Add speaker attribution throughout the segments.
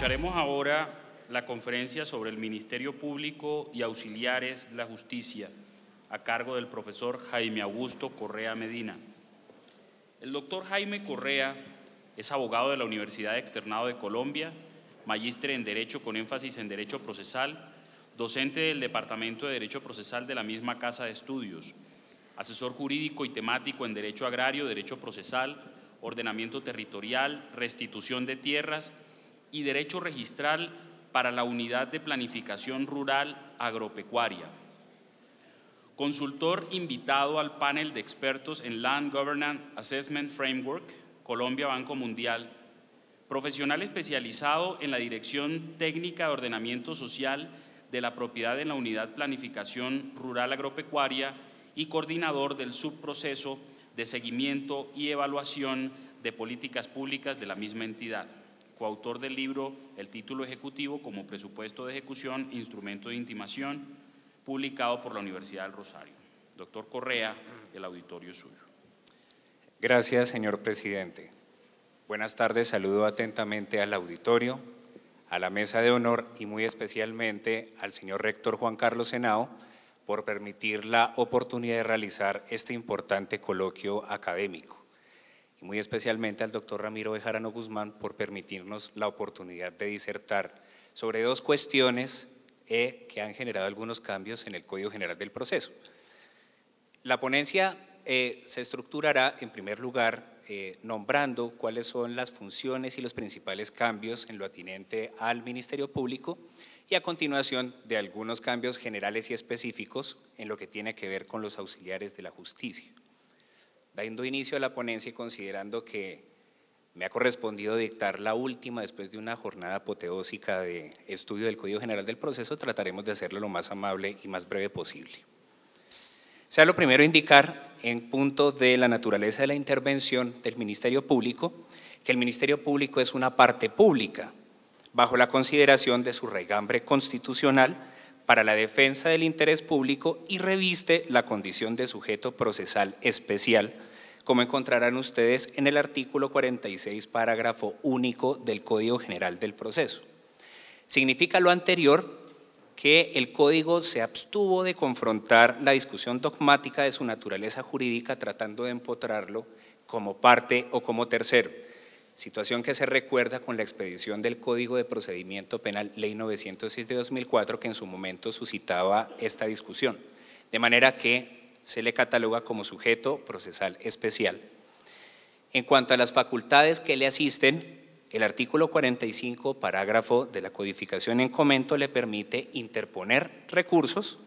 Speaker 1: Escucharemos ahora la conferencia sobre el Ministerio Público y Auxiliares de la Justicia, a cargo del profesor Jaime Augusto Correa Medina. El doctor Jaime Correa es abogado de la Universidad Externado de Colombia, magíster en Derecho con énfasis en Derecho Procesal, docente del Departamento de Derecho Procesal de la misma Casa de Estudios, asesor jurídico y temático en Derecho Agrario, Derecho Procesal, Ordenamiento Territorial, Restitución de Tierras, y derecho registral para la Unidad de Planificación Rural Agropecuaria. Consultor invitado al panel de expertos en Land Governance Assessment Framework, Colombia Banco Mundial. Profesional especializado en la Dirección Técnica de Ordenamiento Social de la Propiedad en la Unidad Planificación Rural Agropecuaria y coordinador del subproceso de seguimiento y evaluación de políticas públicas de la misma entidad coautor del libro El título ejecutivo como presupuesto de ejecución, instrumento de intimación, publicado por la Universidad del Rosario. Doctor Correa, el auditorio suyo.
Speaker 2: Gracias, señor presidente. Buenas tardes, saludo atentamente al auditorio, a la mesa de honor y muy especialmente al señor rector Juan Carlos Senao por permitir la oportunidad de realizar este importante coloquio académico y muy especialmente al doctor Ramiro Bejarano Guzmán por permitirnos la oportunidad de disertar sobre dos cuestiones eh, que han generado algunos cambios en el Código General del Proceso. La ponencia eh, se estructurará, en primer lugar, eh, nombrando cuáles son las funciones y los principales cambios en lo atinente al Ministerio Público y a continuación de algunos cambios generales y específicos en lo que tiene que ver con los auxiliares de la justicia. Dando inicio a la ponencia y considerando que me ha correspondido dictar la última después de una jornada apoteósica de estudio del Código General del Proceso, trataremos de hacerlo lo más amable y más breve posible. Sea lo primero indicar, en punto de la naturaleza de la intervención del Ministerio Público, que el Ministerio Público es una parte pública, bajo la consideración de su regambre constitucional, para la defensa del interés público y reviste la condición de sujeto procesal especial, como encontrarán ustedes en el artículo 46, párrafo único del Código General del Proceso. Significa lo anterior que el Código se abstuvo de confrontar la discusión dogmática de su naturaleza jurídica tratando de empotrarlo como parte o como tercero situación que se recuerda con la expedición del Código de Procedimiento Penal Ley 906 de 2004 que en su momento suscitaba esta discusión, de manera que se le cataloga como sujeto procesal especial. En cuanto a las facultades que le asisten, el artículo 45, parágrafo de la codificación en comento, le permite interponer recursos,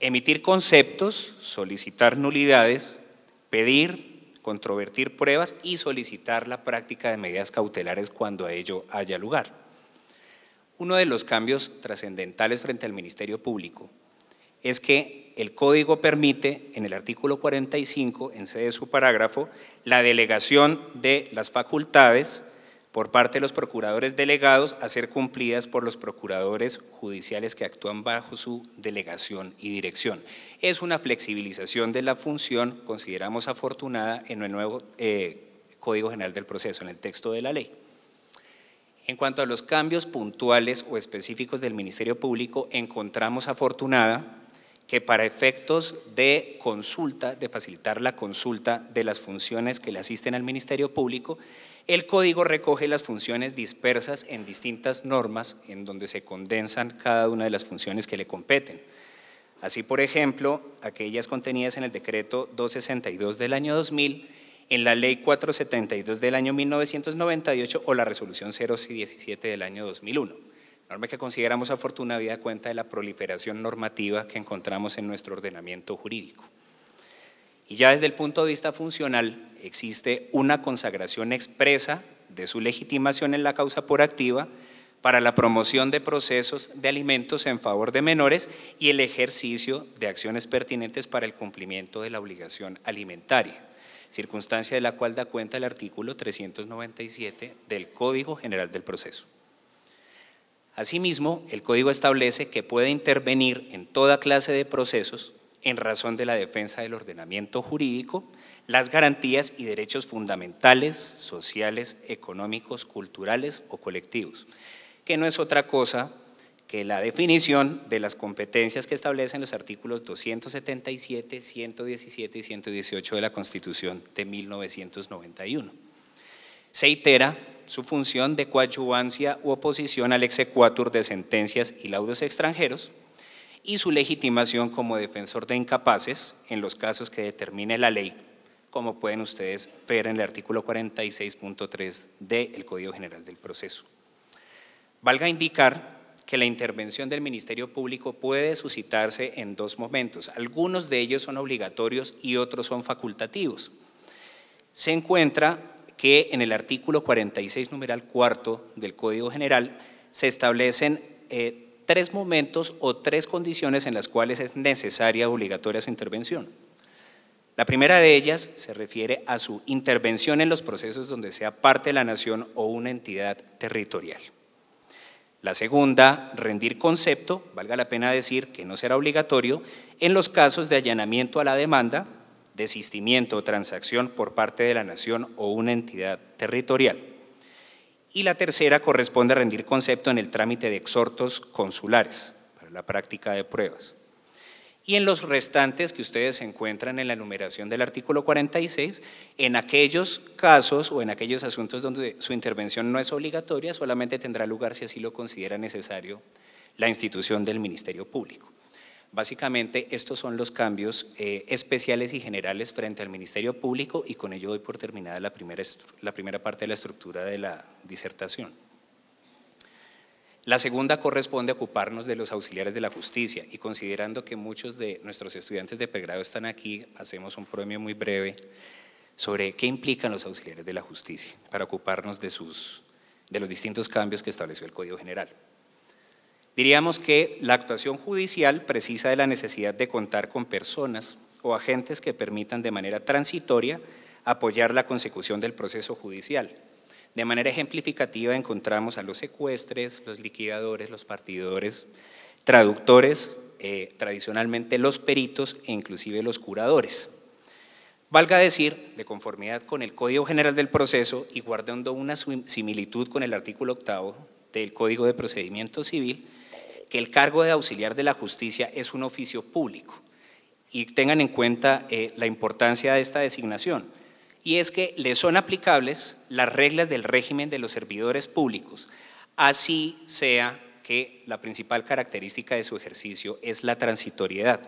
Speaker 2: emitir conceptos, solicitar nulidades, pedir, controvertir pruebas y solicitar la práctica de medidas cautelares cuando a ello haya lugar. Uno de los cambios trascendentales frente al Ministerio Público es que el código permite, en el artículo 45, en sede de su parágrafo, la delegación de las facultades por parte de los procuradores delegados a ser cumplidas por los procuradores judiciales que actúan bajo su delegación y dirección. Es una flexibilización de la función, consideramos afortunada, en el nuevo eh, Código General del Proceso, en el texto de la ley. En cuanto a los cambios puntuales o específicos del Ministerio Público, encontramos afortunada que para efectos de consulta, de facilitar la consulta de las funciones que le asisten al Ministerio Público, el código recoge las funciones dispersas en distintas normas en donde se condensan cada una de las funciones que le competen. Así, por ejemplo, aquellas contenidas en el decreto 262 del año 2000, en la ley 472 del año 1998 o la resolución 017 del año 2001, norma que consideramos afortunada cuenta de la proliferación normativa que encontramos en nuestro ordenamiento jurídico. Y ya desde el punto de vista funcional existe una consagración expresa de su legitimación en la causa por activa para la promoción de procesos de alimentos en favor de menores y el ejercicio de acciones pertinentes para el cumplimiento de la obligación alimentaria, circunstancia de la cual da cuenta el artículo 397 del Código General del Proceso. Asimismo, el Código establece que puede intervenir en toda clase de procesos en razón de la defensa del ordenamiento jurídico, las garantías y derechos fundamentales, sociales, económicos, culturales o colectivos, que no es otra cosa que la definición de las competencias que establecen los artículos 277, 117 y 118 de la Constitución de 1991. Se itera su función de coadyuvancia u oposición al exequatur de sentencias y laudos extranjeros, y su legitimación como defensor de incapaces en los casos que determine la ley, como pueden ustedes ver en el artículo 46.3 del Código General del Proceso. Valga indicar que la intervención del Ministerio Público puede suscitarse en dos momentos. Algunos de ellos son obligatorios y otros son facultativos. Se encuentra que en el artículo 46, numeral cuarto del Código General, se establecen eh, tres momentos o tres condiciones en las cuales es necesaria obligatoria su intervención. La primera de ellas se refiere a su intervención en los procesos donde sea parte de la nación o una entidad territorial. La segunda, rendir concepto, valga la pena decir que no será obligatorio, en los casos de allanamiento a la demanda, desistimiento o transacción por parte de la nación o una entidad territorial y la tercera corresponde a rendir concepto en el trámite de exhortos consulares para la práctica de pruebas. Y en los restantes que ustedes encuentran en la enumeración del artículo 46, en aquellos casos o en aquellos asuntos donde su intervención no es obligatoria, solamente tendrá lugar si así lo considera necesario la institución del Ministerio Público. Básicamente, estos son los cambios eh, especiales y generales frente al Ministerio Público y con ello doy por terminada la primera, parte de la estructura de la disertación. La segunda corresponde a ocuparnos de los auxiliares de la justicia y considerando que muchos de nuestros estudiantes de pregrado están aquí, hacemos un premio muy breve sobre qué implican los auxiliares de la justicia para ocuparnos de los distintos cambios que estableció el Código General. Diríamos que la actuación judicial precisa de la necesidad de contar con personas o agentes que permitan de manera transitoria apoyar la consecución del proceso judicial. De manera ejemplificativa encontramos a los secuestres, los liquidadores, los partidores, traductores, eh, tradicionalmente los peritos e inclusive los curadores. Valga decir, de conformidad con el Código General del Proceso y guardando una similitud con el artículo octavo del Código de Procedimiento Civil, que el cargo de auxiliar de la justicia es un oficio público y tengan en cuenta eh, la importancia de esta designación. Y es que le son aplicables las reglas del régimen de los servidores públicos, así sea que la principal característica de su ejercicio es la transitoriedad,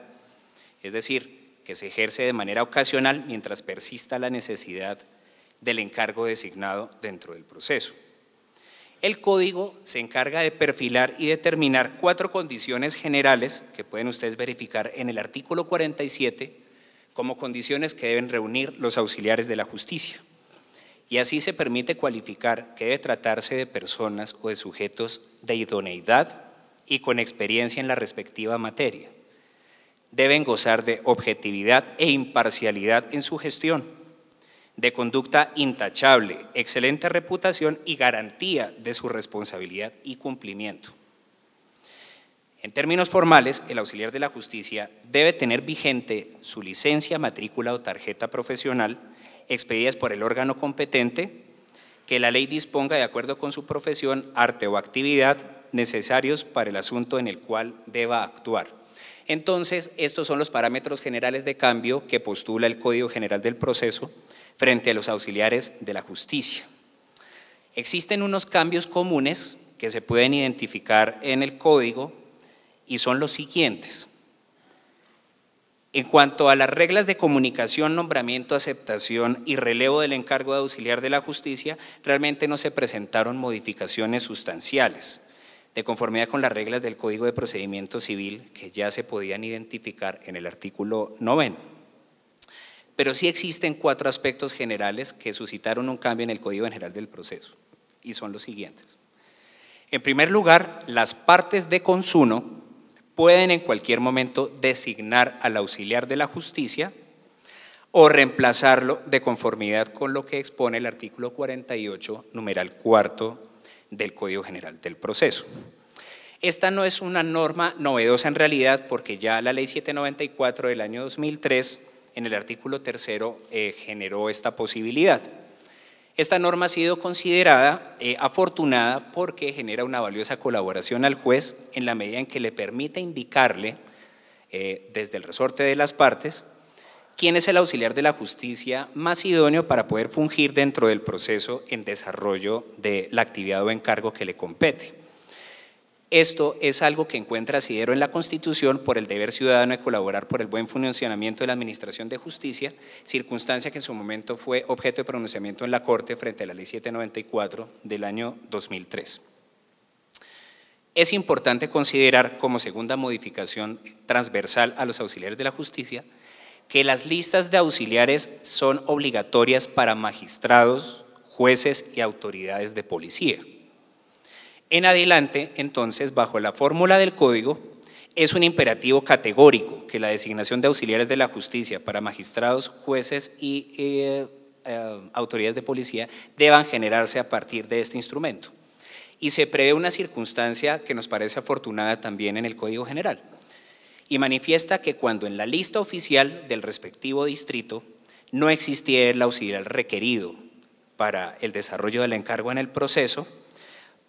Speaker 2: es decir, que se ejerce de manera ocasional mientras persista la necesidad del encargo designado dentro del proceso. El código se encarga de perfilar y determinar cuatro condiciones generales que pueden ustedes verificar en el artículo 47 como condiciones que deben reunir los auxiliares de la justicia. Y así se permite cualificar que debe tratarse de personas o de sujetos de idoneidad y con experiencia en la respectiva materia. Deben gozar de objetividad e imparcialidad en su gestión de conducta intachable, excelente reputación y garantía de su responsabilidad y cumplimiento. En términos formales, el auxiliar de la justicia debe tener vigente su licencia, matrícula o tarjeta profesional expedidas por el órgano competente que la ley disponga de acuerdo con su profesión, arte o actividad necesarios para el asunto en el cual deba actuar. Entonces, estos son los parámetros generales de cambio que postula el Código General del Proceso frente a los auxiliares de la justicia. Existen unos cambios comunes que se pueden identificar en el código y son los siguientes. En cuanto a las reglas de comunicación, nombramiento, aceptación y relevo del encargo de auxiliar de la justicia, realmente no se presentaron modificaciones sustanciales, de conformidad con las reglas del Código de Procedimiento Civil que ya se podían identificar en el artículo noveno. Pero sí existen cuatro aspectos generales que suscitaron un cambio en el Código General del Proceso, y son los siguientes. En primer lugar, las partes de consumo pueden en cualquier momento designar al auxiliar de la justicia o reemplazarlo de conformidad con lo que expone el artículo 48, numeral cuarto del Código General del Proceso. Esta no es una norma novedosa en realidad porque ya la Ley 794 del año 2003 en el artículo tercero eh, generó esta posibilidad. Esta norma ha sido considerada eh, afortunada porque genera una valiosa colaboración al juez en la medida en que le permite indicarle eh, desde el resorte de las partes quién es el auxiliar de la justicia más idóneo para poder fungir dentro del proceso en desarrollo de la actividad o encargo que le compete. Esto es algo que encuentra asidero en la Constitución por el deber ciudadano de colaborar por el buen funcionamiento de la Administración de Justicia, circunstancia que en su momento fue objeto de pronunciamiento en la Corte frente a la Ley 794 del año 2003. Es importante considerar como segunda modificación transversal a los auxiliares de la justicia que las listas de auxiliares son obligatorias para magistrados, jueces y autoridades de policía. En adelante, entonces, bajo la fórmula del código, es un imperativo categórico que la designación de auxiliares de la justicia para magistrados, jueces y eh, eh, autoridades de policía deban generarse a partir de este instrumento. Y se prevé una circunstancia que nos parece afortunada también en el Código General. Y manifiesta que cuando en la lista oficial del respectivo distrito no existiera el auxiliar requerido para el desarrollo del encargo en el proceso,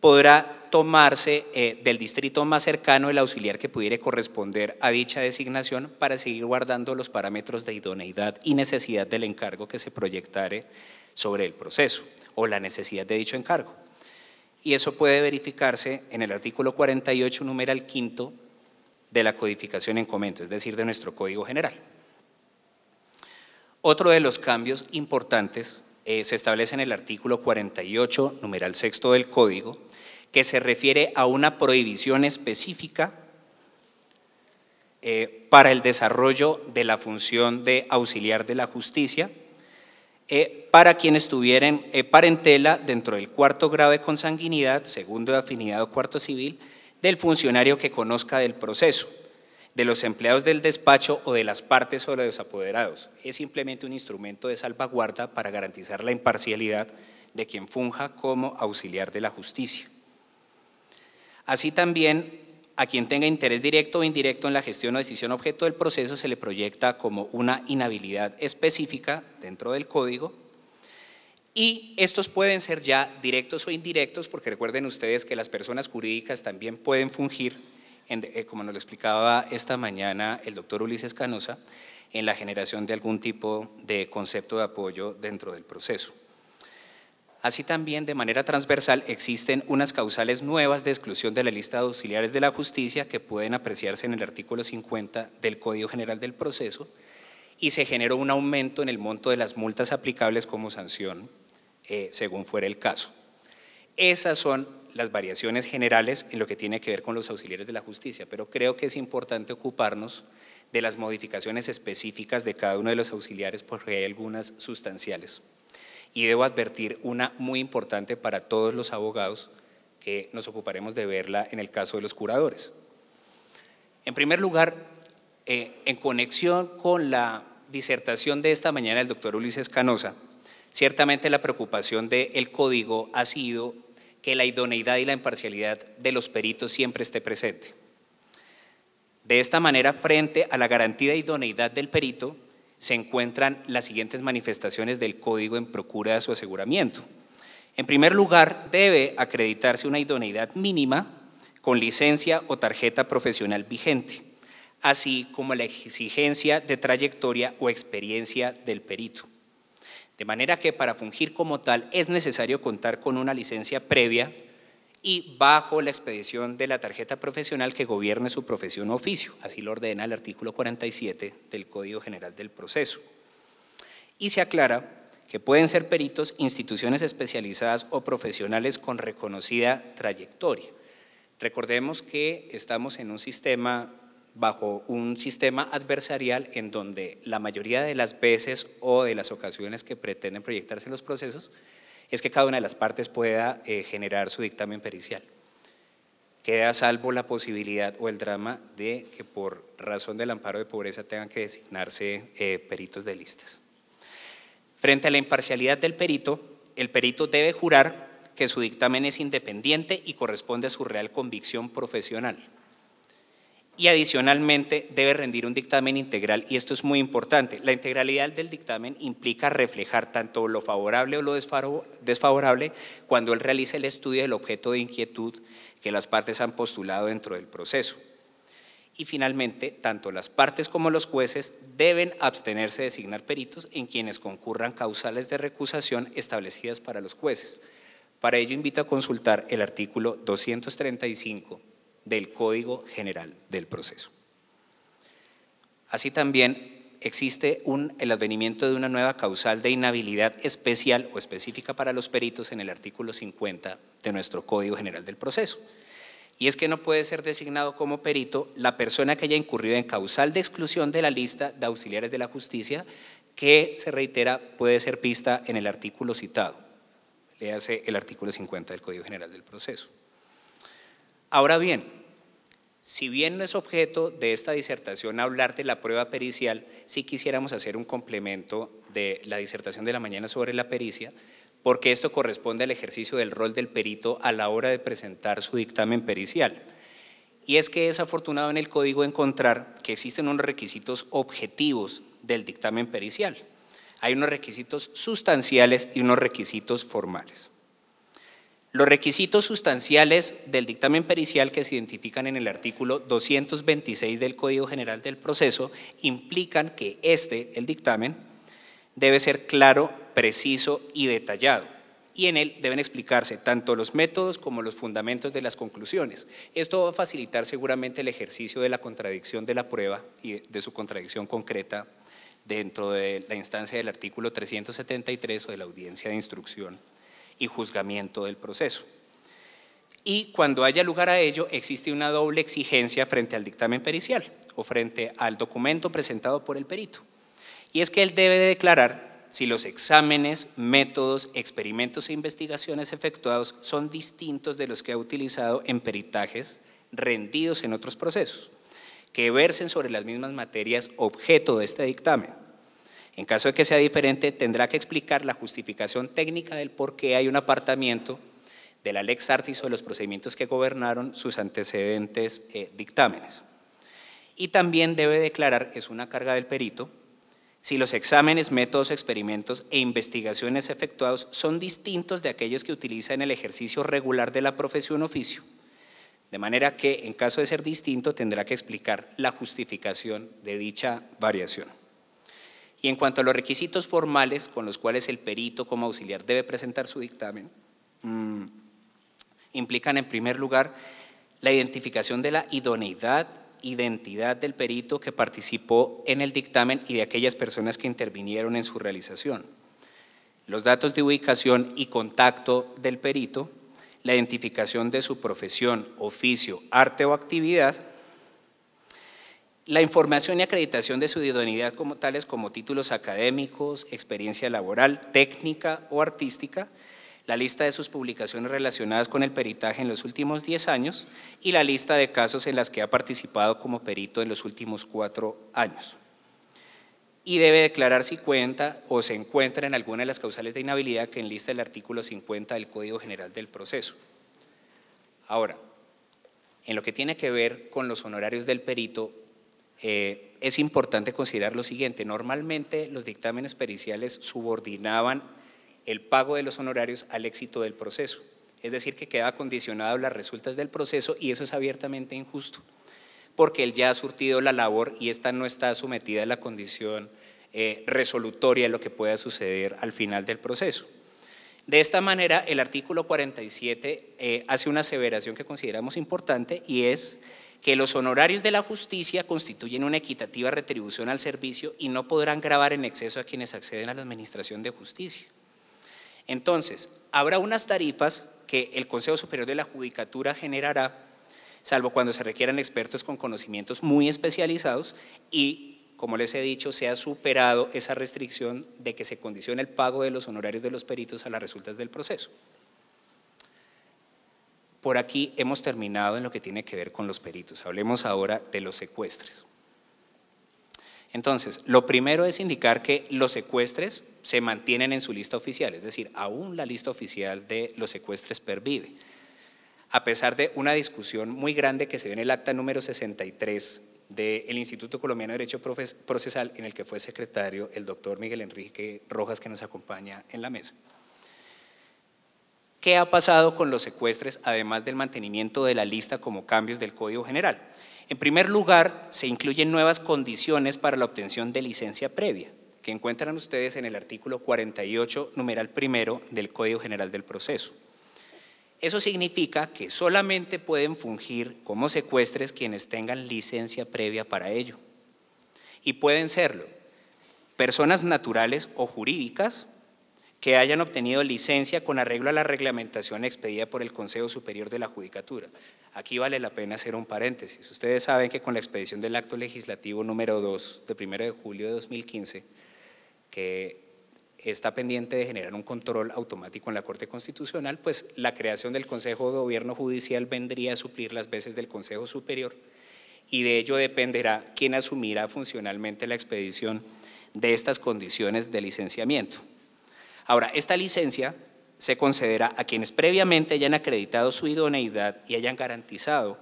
Speaker 2: podrá tomarse eh, del distrito más cercano el auxiliar que pudiera corresponder a dicha designación para seguir guardando los parámetros de idoneidad y necesidad del encargo que se proyectare sobre el proceso o la necesidad de dicho encargo. Y eso puede verificarse en el artículo 48, numeral quinto de la codificación en comento, es decir, de nuestro Código General. Otro de los cambios importantes eh, se establece en el artículo 48, numeral sexto del Código, que se refiere a una prohibición específica eh, para el desarrollo de la función de auxiliar de la justicia eh, para quienes tuvieran parentela dentro del cuarto grado de consanguinidad, segundo de afinidad o cuarto civil, del funcionario que conozca del proceso de los empleados del despacho o de las partes o de los apoderados. Es simplemente un instrumento de salvaguarda para garantizar la imparcialidad de quien funja como auxiliar de la justicia. Así también, a quien tenga interés directo o indirecto en la gestión o decisión objeto del proceso se le proyecta como una inhabilidad específica dentro del código y estos pueden ser ya directos o indirectos, porque recuerden ustedes que las personas jurídicas también pueden fungir eh, como nos lo explicaba esta mañana el doctor Ulises Canosa, en la generación de algún tipo de concepto de apoyo dentro del proceso. Así también, de manera transversal, existen unas causales nuevas de exclusión de la lista de auxiliares de la justicia que pueden apreciarse en el artículo 50 del Código General del Proceso y se generó un aumento en el monto de las multas aplicables como sanción, eh, según fuera el caso. Esas son las variaciones generales en lo que tiene que ver con los auxiliares de la justicia, pero creo que es importante ocuparnos de las modificaciones específicas de cada uno de los auxiliares porque hay algunas sustanciales. Y debo advertir una muy importante para todos los abogados que nos ocuparemos de verla en el caso de los curadores. En primer lugar, eh, en conexión con la disertación de esta mañana del doctor Ulises Canosa, ciertamente la preocupación del código ha sido que la idoneidad y la imparcialidad de los peritos siempre esté presente. De esta manera, frente a la garantía de idoneidad del perito, se encuentran las siguientes manifestaciones del código en procura de su aseguramiento. En primer lugar, debe acreditarse una idoneidad mínima con licencia o tarjeta profesional vigente, así como la exigencia de trayectoria o experiencia del perito. De manera que para fungir como tal es necesario contar con una licencia previa y bajo la expedición de la tarjeta profesional que gobierne su profesión o oficio. Así lo ordena el artículo 47 del Código General del Proceso. Y se aclara que pueden ser peritos instituciones especializadas o profesionales con reconocida trayectoria. Recordemos que estamos en un sistema bajo un sistema adversarial en donde la mayoría de las veces o de las ocasiones que pretenden proyectarse los procesos es que cada una de las partes pueda eh, generar su dictamen pericial. Queda a salvo la posibilidad o el drama de que por razón del amparo de pobreza tengan que designarse eh, peritos de listas. Frente a la imparcialidad del perito, el perito debe jurar que su dictamen es independiente y corresponde a su real convicción profesional y adicionalmente debe rendir un dictamen integral y esto es muy importante. La integralidad del dictamen implica reflejar tanto lo favorable o lo desfavorable cuando él realice el estudio del objeto de inquietud que las partes han postulado dentro del proceso. Y finalmente, tanto las partes como los jueces deben abstenerse de designar peritos en quienes concurran causales de recusación establecidas para los jueces. Para ello invito a consultar el artículo 235 del Código General del Proceso. Así también existe el advenimiento de una nueva causal de inhabilidad especial o específica para los peritos en el artículo 50 de nuestro Código General del Proceso. Y es que no puede ser designado como perito la persona que haya incurrido en causal de exclusión de la lista de auxiliares de la justicia, que se reitera puede ser pista en el artículo citado. Le el artículo 50 del Código General del Proceso. Ahora bien, si bien no es objeto de esta disertación hablar de la prueba pericial, sí quisiéramos hacer un complemento de la disertación de la mañana sobre la pericia, porque esto corresponde al ejercicio del rol del perito a la hora de presentar su dictamen pericial. Y es que es afortunado en el código encontrar que existen unos requisitos objetivos del dictamen pericial. Hay unos requisitos sustanciales y unos requisitos formales. Los requisitos sustanciales del dictamen pericial que se identifican en el artículo 226 del Código General del Proceso implican que este, el dictamen, debe ser claro, preciso y detallado. Y en él deben explicarse tanto los métodos como los fundamentos de las conclusiones. Esto va a facilitar seguramente el ejercicio de la contradicción de la prueba y de su contradicción concreta dentro de la instancia del artículo 373 o de la audiencia de instrucción y juzgamiento del proceso. Y cuando haya lugar a ello, existe una doble exigencia frente al dictamen pericial o frente al documento presentado por el perito. Y es que él debe declarar si los exámenes, métodos, experimentos e investigaciones efectuados son distintos de los que ha utilizado en peritajes rendidos en otros procesos, que versen sobre las mismas materias objeto de este dictamen en caso de que sea diferente, tendrá que explicar la justificación técnica del por qué hay un apartamiento de la Lex Artis o de los procedimientos que gobernaron sus antecedentes eh, dictámenes. Y también debe declarar, es una carga del perito, si los exámenes, métodos, experimentos e investigaciones efectuados son distintos de aquellos que utiliza en el ejercicio regular de la profesión oficio, de manera que en caso de ser distinto tendrá que explicar la justificación de dicha variación. Y en cuanto a los requisitos formales con los cuales el perito como auxiliar debe presentar su dictamen, mm, implican en primer lugar la identificación de la idoneidad, identidad del perito que participó en el dictamen y de aquellas personas que intervinieron en su realización. Los datos de ubicación y contacto del perito, la identificación de su profesión, oficio, arte o actividad, la información y acreditación de su idoneidad como tales como títulos académicos, experiencia laboral, técnica o artística, la lista de sus publicaciones relacionadas con el peritaje en los últimos 10 años y la lista de casos en las que ha participado como perito en los últimos 4 años. Y debe declarar si cuenta o se encuentra en alguna de las causales de inhabilidad que enlista el artículo 50 del Código General del Proceso. Ahora, en lo que tiene que ver con los honorarios del perito, eh, es importante considerar lo siguiente, normalmente los dictámenes periciales subordinaban el pago de los honorarios al éxito del proceso, es decir, que queda condicionado las resultas del proceso y eso es abiertamente injusto, porque él ya ha surtido la labor y esta no está sometida a la condición eh, resolutoria de lo que pueda suceder al final del proceso. De esta manera, el artículo 47 eh, hace una aseveración que consideramos importante y es que los honorarios de la justicia constituyen una equitativa retribución al servicio y no podrán grabar en exceso a quienes acceden a la administración de justicia. Entonces, habrá unas tarifas que el Consejo Superior de la Judicatura generará, salvo cuando se requieran expertos con conocimientos muy especializados y como les he dicho, se ha superado esa restricción de que se condicione el pago de los honorarios de los peritos a las resultas del proceso. Por aquí hemos terminado en lo que tiene que ver con los peritos. Hablemos ahora de los secuestres. Entonces, lo primero es indicar que los secuestres se mantienen en su lista oficial, es decir, aún la lista oficial de los secuestres pervive. A pesar de una discusión muy grande que se dio en el acta número 63 del Instituto Colombiano de Derecho Procesal, en el que fue secretario el doctor Miguel Enrique Rojas, que nos acompaña en la mesa. ¿Qué ha pasado con los secuestres, además del mantenimiento de la lista como cambios del Código General? En primer lugar, se incluyen nuevas condiciones para la obtención de licencia previa, que encuentran ustedes en el artículo 48, numeral primero del Código General del Proceso. Eso significa que solamente pueden fungir como secuestres quienes tengan licencia previa para ello. Y pueden serlo personas naturales o jurídicas que hayan obtenido licencia con arreglo a la reglamentación expedida por el Consejo Superior de la Judicatura. Aquí vale la pena hacer un paréntesis. Ustedes saben que con la expedición del acto legislativo número 2 de 1 de julio de 2015, que está pendiente de generar un control automático en la Corte Constitucional, pues la creación del Consejo de Gobierno Judicial vendría a suplir las veces del Consejo Superior y de ello dependerá quién asumirá funcionalmente la expedición de estas condiciones de licenciamiento. Ahora, esta licencia se concederá a quienes previamente hayan acreditado su idoneidad y hayan garantizado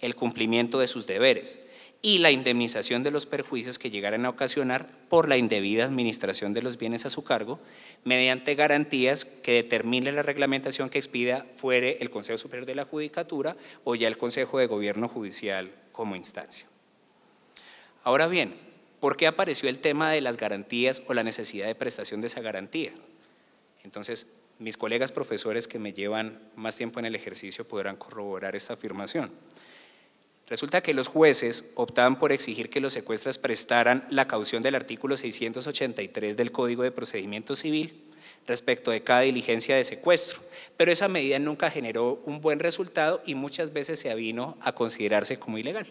Speaker 2: el cumplimiento de sus deberes y la indemnización de los perjuicios que llegaran a ocasionar por la indebida administración de los bienes a su cargo, mediante garantías que determine la reglamentación que expida fuere el Consejo Superior de la Judicatura o ya el Consejo de Gobierno Judicial como instancia. Ahora bien, ¿por qué apareció el tema de las garantías o la necesidad de prestación de esa garantía? Entonces, mis colegas profesores que me llevan más tiempo en el ejercicio podrán corroborar esta afirmación. Resulta que los jueces optaban por exigir que los secuestras prestaran la caución del artículo 683 del Código de Procedimiento Civil respecto de cada diligencia de secuestro, pero esa medida nunca generó un buen resultado y muchas veces se avino a considerarse como ilegal.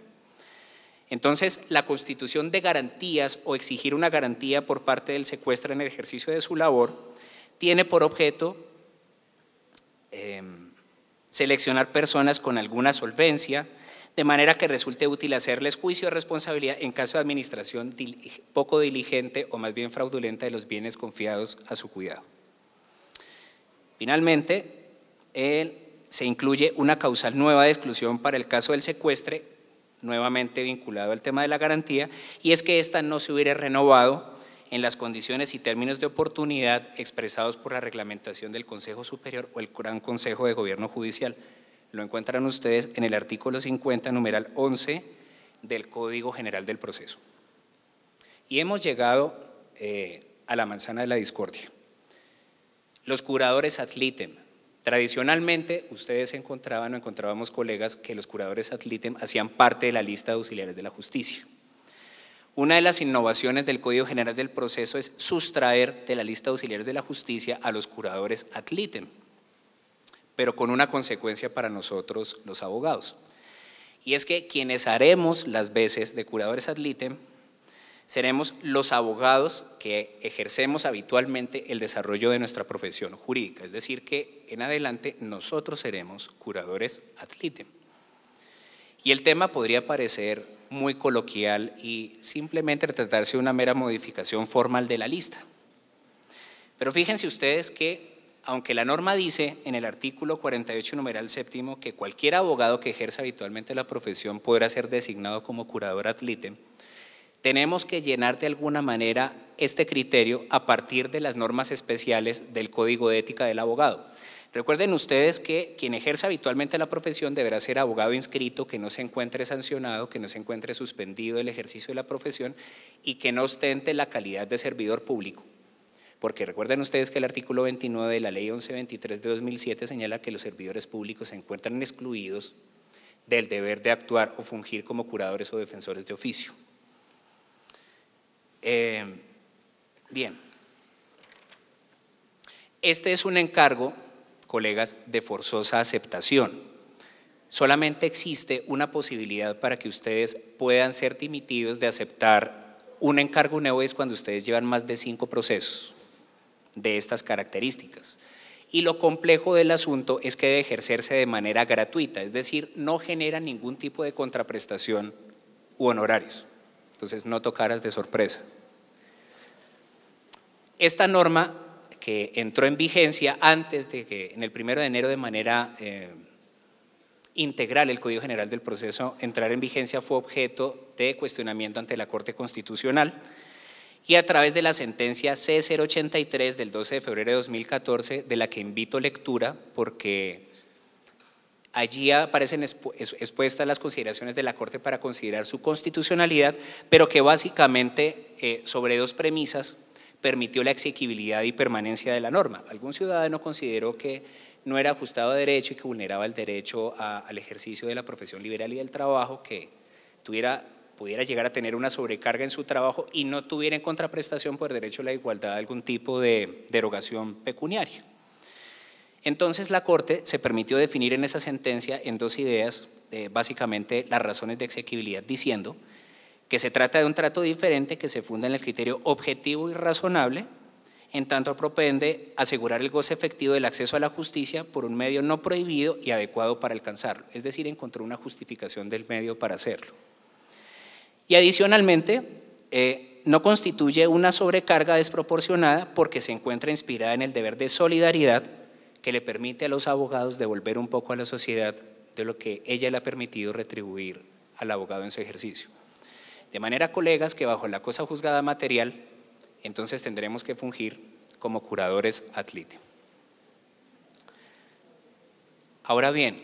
Speaker 2: Entonces, la constitución de garantías o exigir una garantía por parte del secuestro en el ejercicio de su labor tiene por objeto em, seleccionar personas con alguna solvencia, de manera que resulte útil hacerles juicio de responsabilidad en caso de administración poco diligente o más bien fraudulenta de los bienes confiados a su cuidado. Finalmente, se incluye una causal nueva de exclusión para el caso del secuestre, nuevamente vinculado al tema de la garantía, y es que ésta no se hubiera renovado en las condiciones y términos de oportunidad expresados por la reglamentación del Consejo Superior o el Gran Consejo de Gobierno Judicial. Lo encuentran ustedes en el artículo 50, numeral 11 del Código General del Proceso. Y hemos llegado eh, a la manzana de la discordia. Los curadores litem. Tradicionalmente, ustedes encontraban o encontrábamos colegas que los curadores litem hacían parte de la lista de auxiliares de la justicia. Una de las innovaciones del Código General del Proceso es sustraer de la lista auxiliar de la justicia a los curadores ad litem, pero con una consecuencia para nosotros los abogados. Y es que quienes haremos las veces de curadores ad seremos los abogados que ejercemos habitualmente el desarrollo de nuestra profesión jurídica, es decir, que en adelante nosotros seremos curadores ad Y el tema podría parecer muy coloquial y simplemente tratarse de una mera modificación formal de la lista. Pero fíjense ustedes que, aunque la norma dice en el artículo 48, numeral séptimo, que cualquier abogado que ejerza habitualmente la profesión podrá ser designado como curador atlite, tenemos que llenar de alguna manera este criterio a partir de las normas especiales del Código de Ética del Abogado. Recuerden ustedes que quien ejerce habitualmente la profesión deberá ser abogado inscrito, que no se encuentre sancionado, que no se encuentre suspendido el ejercicio de la profesión y que no ostente la calidad de servidor público. Porque recuerden ustedes que el artículo 29 de la ley 1123 de 2007 señala que los servidores públicos se encuentran excluidos del deber de actuar o fungir como curadores o defensores de oficio. Eh, bien, este es un encargo colegas, de forzosa aceptación. Solamente existe una posibilidad para que ustedes puedan ser dimitidos de aceptar un encargo nuevo es cuando ustedes llevan más de cinco procesos de estas características. Y lo complejo del asunto es que debe ejercerse de manera gratuita, es decir, no genera ningún tipo de contraprestación u honorarios. Entonces, no tocaras de sorpresa. Esta norma que entró en vigencia antes de que en el 1 de enero de manera eh, integral el Código General del Proceso entrar en vigencia fue objeto de cuestionamiento ante la Corte Constitucional y a través de la sentencia C083 del 12 de febrero de 2014, de la que invito lectura porque allí aparecen expuestas las consideraciones de la Corte para considerar su constitucionalidad, pero que básicamente eh, sobre dos premisas permitió la exequibilidad y permanencia de la norma. Algún ciudadano consideró que no era ajustado a derecho y que vulneraba el derecho al ejercicio de la profesión liberal y del trabajo, que pudiera llegar a tener una sobrecarga en su trabajo y no tuviera en contraprestación por derecho a la igualdad algún tipo de derogación pecuniaria. Entonces la Corte se permitió definir en esa sentencia en dos ideas, eh, básicamente las razones de exequibilidad, diciendo que se trata de un trato diferente que se funda en el criterio objetivo y razonable, en tanto propende asegurar el goce efectivo del acceso a la justicia por un medio no prohibido y adecuado para alcanzarlo, es decir, encontró una justificación del medio para hacerlo. Y adicionalmente, eh, no constituye una sobrecarga desproporcionada porque se encuentra inspirada en el deber de solidaridad que le permite a los abogados devolver un poco a la sociedad de lo que ella le ha permitido retribuir al abogado en su ejercicio. De manera, colegas, que bajo la cosa juzgada material, entonces tendremos que fungir como curadores ad Ahora bien,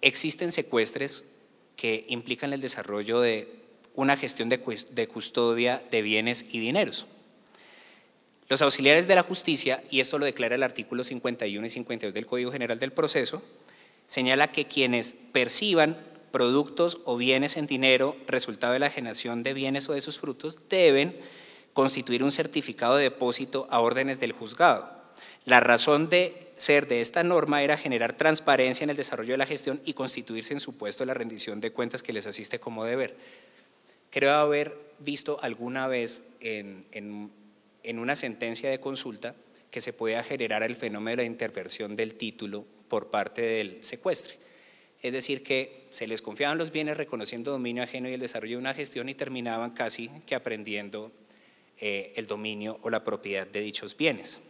Speaker 2: existen secuestres que implican el desarrollo de una gestión de custodia de bienes y dineros. Los auxiliares de la justicia, y esto lo declara el artículo 51 y 52 del Código General del Proceso, señala que quienes perciban productos o bienes en dinero resultado de la generación de bienes o de sus frutos deben constituir un certificado de depósito a órdenes del juzgado. La razón de ser de esta norma era generar transparencia en el desarrollo de la gestión y constituirse en su puesto la rendición de cuentas que les asiste como deber. Creo haber visto alguna vez en, una sentencia de consulta que se podía generar el fenómeno de la interversión del título por parte del secuestre es decir, que se les confiaban los bienes reconociendo dominio ajeno y el desarrollo de una gestión y terminaban casi que aprendiendo eh, el dominio o la propiedad de dichos bienes.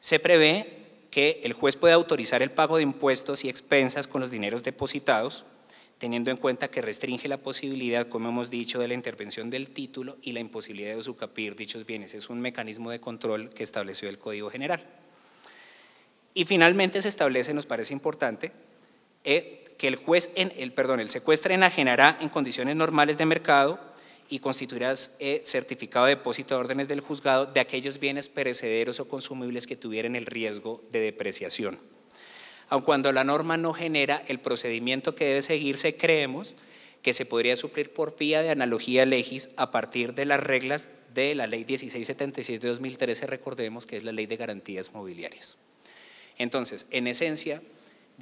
Speaker 2: Se prevé que el juez puede autorizar el pago de impuestos y expensas con los dineros depositados, teniendo en cuenta que restringe la posibilidad, como hemos dicho, de la intervención del título y la imposibilidad de usucapir dichos bienes. Es un mecanismo de control que estableció el Código General. Y finalmente se establece, nos parece importante, eh, que el juez, en el, perdón, el secuestro enajenará en condiciones normales de mercado y constituirá eh, certificado de depósito de órdenes del juzgado de aquellos bienes perecederos o consumibles que tuvieran el riesgo de depreciación. Aun cuando la norma no genera el procedimiento que debe seguirse, creemos que se podría suplir por vía de analogía legis a partir de las reglas de la ley 1676 de 2013, recordemos que es la ley de garantías mobiliarias. Entonces, en esencia,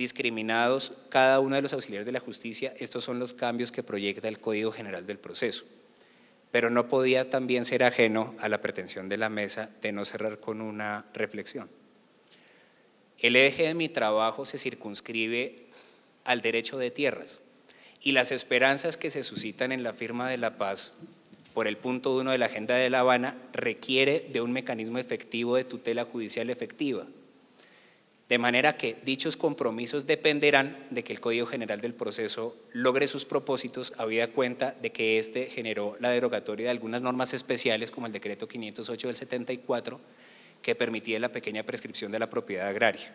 Speaker 2: discriminados cada uno de los auxiliares de la justicia, estos son los cambios que proyecta el Código General del Proceso. Pero no podía también ser ajeno a la pretensión de la mesa de no cerrar con una reflexión. El eje de mi trabajo se circunscribe al derecho de tierras y las esperanzas que se suscitan en la firma de la paz por el punto 1 de la Agenda de La Habana requiere de un mecanismo efectivo de tutela judicial efectiva de manera que dichos compromisos dependerán de que el Código General del Proceso logre sus propósitos, habida cuenta de que este generó la derogatoria de algunas normas especiales, como el Decreto 508 del 74, que permitía la pequeña prescripción de la propiedad agraria.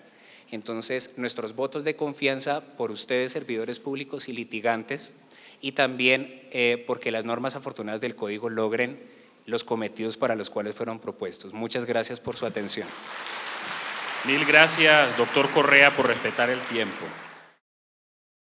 Speaker 2: Entonces, nuestros votos de confianza por ustedes, servidores públicos y litigantes, y también eh, porque las normas afortunadas del Código logren los cometidos para los cuales fueron propuestos. Muchas gracias por su atención. Mil gracias, doctor Correa, por respetar el tiempo.